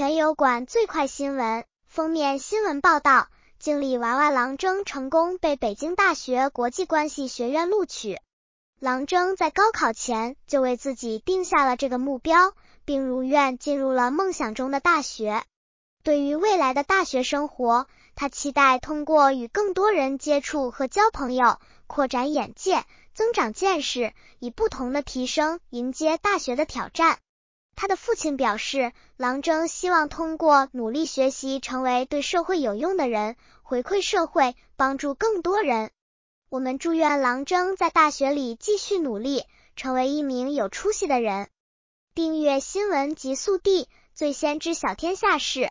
全友馆最快新闻封面新闻报道：经理娃娃郎铮成功被北京大学国际关系学院录取。郎铮在高考前就为自己定下了这个目标，并如愿进入了梦想中的大学。对于未来的大学生活，他期待通过与更多人接触和交朋友，扩展眼界，增长见识，以不同的提升迎接大学的挑战。他的父亲表示，郎铮希望通过努力学习，成为对社会有用的人，回馈社会，帮助更多人。我们祝愿郎铮在大学里继续努力，成为一名有出息的人。订阅新闻极速递，最先知晓天下事。